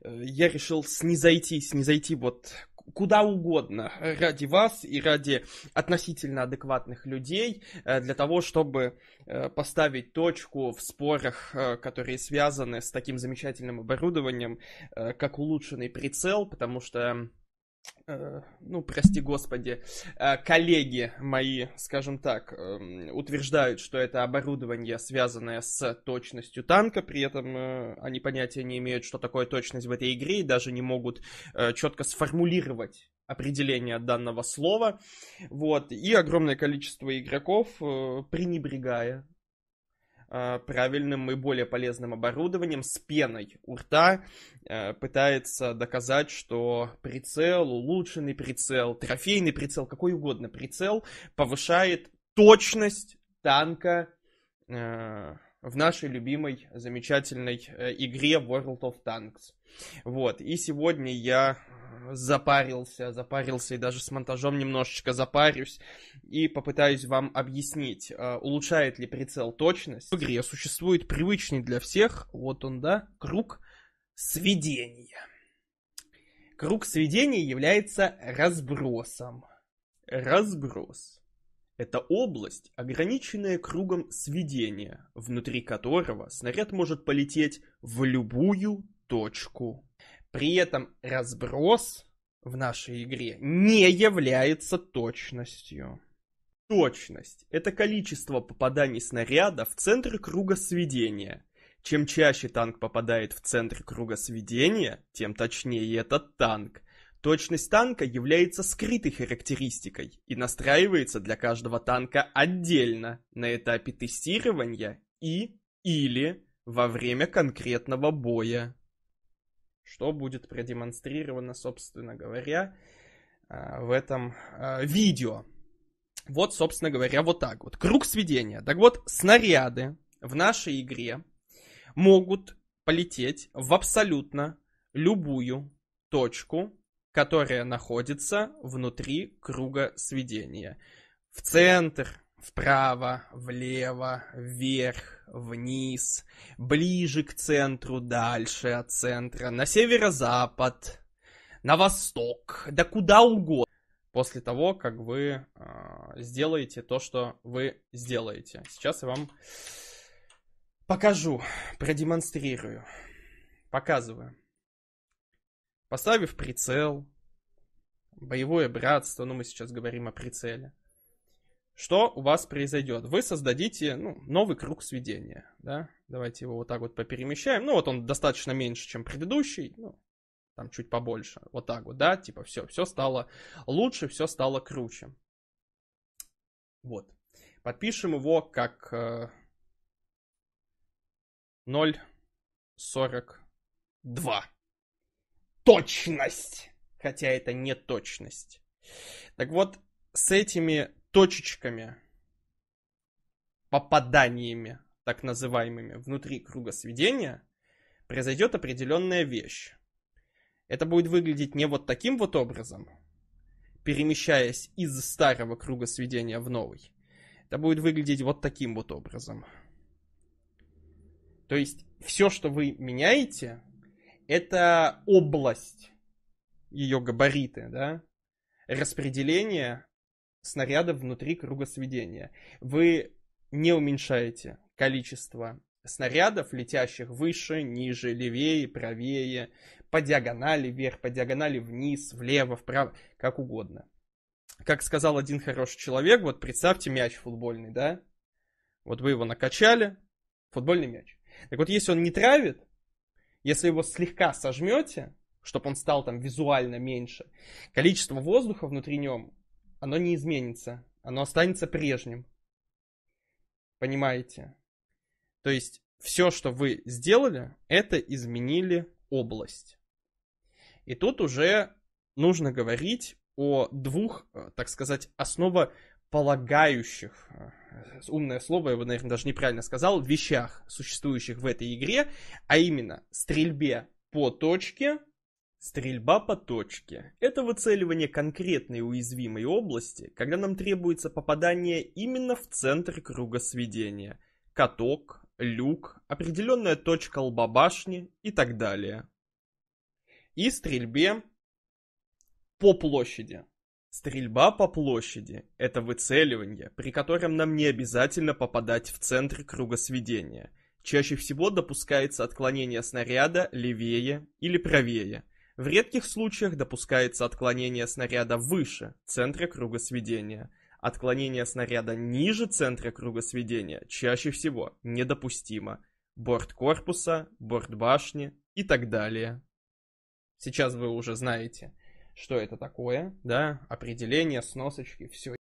Э, я решил снизойти, снизойти вот куда угодно ради вас и ради относительно адекватных людей, э, для того, чтобы э, поставить точку в спорах, которые связаны с таким замечательным оборудованием, как улучшенный прицел, потому что Э, ну, прости господи, э, коллеги мои, скажем так, эм, утверждают, что это оборудование, связанное с точностью танка, при этом э, они понятия не имеют, что такое точность в этой игре, и даже не могут четко сформулировать определение данного слова. Вот. И огромное количество игроков, пренебрегая Э, правильным и более полезным оборудованием с пеной у рта э, пытается доказать, что прицел, улучшенный прицел, трофейный прицел, какой угодно прицел повышает точность танка э, в нашей любимой замечательной э, игре World of Tanks. Вот, и сегодня я запарился, запарился и даже с монтажом немножечко запарюсь и попытаюсь вам объяснить, э, улучшает ли прицел точность. В игре существует привычный для всех, вот он, да, круг сведения. Круг сведения является разбросом. Разброс. Это область, ограниченная кругом сведения, внутри которого снаряд может полететь в любую точку. При этом разброс в нашей игре не является точностью. Точность – это количество попаданий снаряда в центр круга сведения. Чем чаще танк попадает в центр круга сведения, тем точнее этот танк – Точность танка является скрытой характеристикой и настраивается для каждого танка отдельно на этапе тестирования и или во время конкретного боя. Что будет продемонстрировано, собственно говоря, а, в этом а, видео. Вот, собственно говоря, вот так вот. Круг сведения. Так вот, снаряды в нашей игре могут полететь в абсолютно любую точку которая находится внутри круга сведения. В центр, вправо, влево, вверх, вниз, ближе к центру, дальше от центра, на северо-запад, на восток, да куда угодно. После того, как вы э, сделаете то, что вы сделаете. Сейчас я вам покажу, продемонстрирую. Показываю поставив прицел, боевое братство, ну мы сейчас говорим о прицеле, что у вас произойдет? Вы создадите ну, новый круг сведения. Да? Давайте его вот так вот поперемещаем. Ну, вот он достаточно меньше, чем предыдущий. Ну, там чуть побольше. Вот так вот, да? Типа все, все стало лучше, все стало круче. Вот. Подпишем его как 0.42. Э, точность. Хотя это не точность. Так вот, с этими точечками, попаданиями, так называемыми, внутри круга сведения, произойдет определенная вещь. Это будет выглядеть не вот таким вот образом, перемещаясь из старого круга сведения в новый. Это будет выглядеть вот таким вот образом. То есть все, что вы меняете, это область, ее габариты, да, распределение снарядов внутри круга сведения. Вы не уменьшаете количество снарядов, летящих выше, ниже, левее, правее, по диагонали вверх, по диагонали вниз, влево, вправо, как угодно. Как сказал один хороший человек, вот представьте мяч футбольный, да? Вот вы его накачали, футбольный мяч. Так вот, если он не травит, если его слегка сожмете, чтобы он стал там визуально меньше, количество воздуха внутри него, оно не изменится. Оно останется прежним. Понимаете? То есть все, что вы сделали, это изменили область. И тут уже нужно говорить о двух, э, так сказать, основополагающих полагающих, э, умное слово, я его, наверное, даже неправильно сказал, вещах, существующих в этой игре, а именно стрельбе по точке, Стрельба по точке – это выцеливание конкретной уязвимой области, когда нам требуется попадание именно в центр круга сведения – каток, люк, определенная точка лба башни и так далее. И стрельбе по площади. Стрельба по площади — это выцеливание, при котором нам не обязательно попадать в центр круга сведения. Чаще всего допускается отклонение снаряда левее или правее. В редких случаях допускается отклонение снаряда выше центра круга сведения. Отклонение снаряда ниже центра круга сведения чаще всего недопустимо. Борт корпуса, борт башни и так далее. Сейчас вы уже знаете – что это такое, да, определение, сносочки, все